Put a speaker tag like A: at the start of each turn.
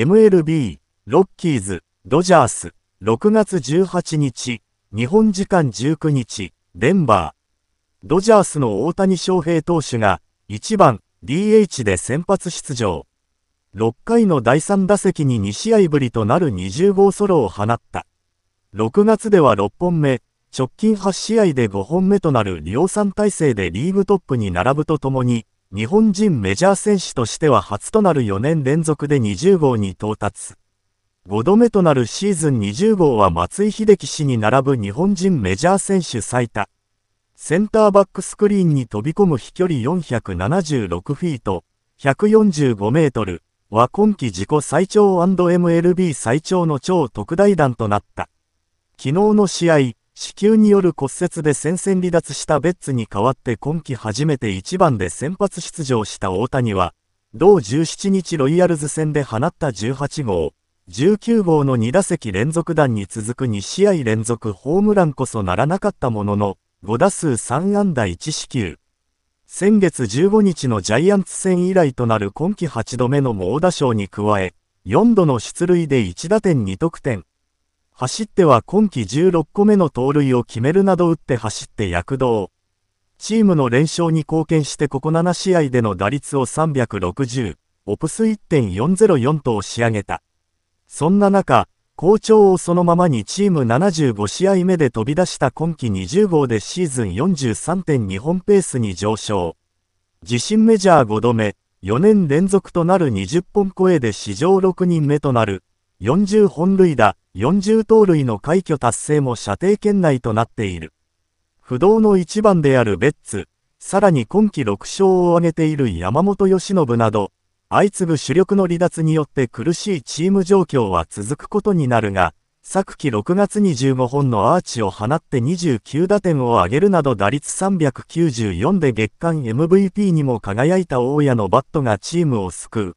A: MLB、ロッキーズ、ドジャース、6月18日、日本時間19日、デンバー。ドジャースの大谷翔平投手が、1番 DH で先発出場。6回の第3打席に2試合ぶりとなる20号ソロを放った。6月では6本目、直近8試合で5本目となる量産体制でリーグトップに並ぶとともに、日本人メジャー選手としては初となる4年連続で20号に到達。5度目となるシーズン20号は松井秀喜氏に並ぶ日本人メジャー選手最多。センターバックスクリーンに飛び込む飛距離476フィート、145メートルは今季自己最長 &MLB 最長の超特大弾となった。昨日の試合、子宮による骨折で戦線離脱したベッツに代わって今季初めて1番で先発出場した大谷は、同17日ロイヤルズ戦で放った18号、19号の2打席連続弾に続く2試合連続ホームランこそならなかったものの、5打数3安打1四球。先月15日のジャイアンツ戦以来となる今季8度目の猛打賞に加え、4度の出塁で1打点2得点、走っては今季16個目の盗塁を決めるなど打って走って躍動。チームの連勝に貢献してここ7試合での打率を360、オプス1.404と押し上げた。そんな中、好調をそのままにチーム75試合目で飛び出した今季20号でシーズン43.2本ペースに上昇。自身メジャー5度目、4年連続となる20本超えで史上6人目となる40本塁打、40盗塁の快挙達成も射程圏内となっている。不動の一番であるベッツ、さらに今季6勝を挙げている山本由伸など、相次ぐ主力の離脱によって苦しいチーム状況は続くことになるが、昨季6月に1 5本のアーチを放って29打点を挙げるなど打率394で月間 MVP にも輝いた大家のバットがチームを救う。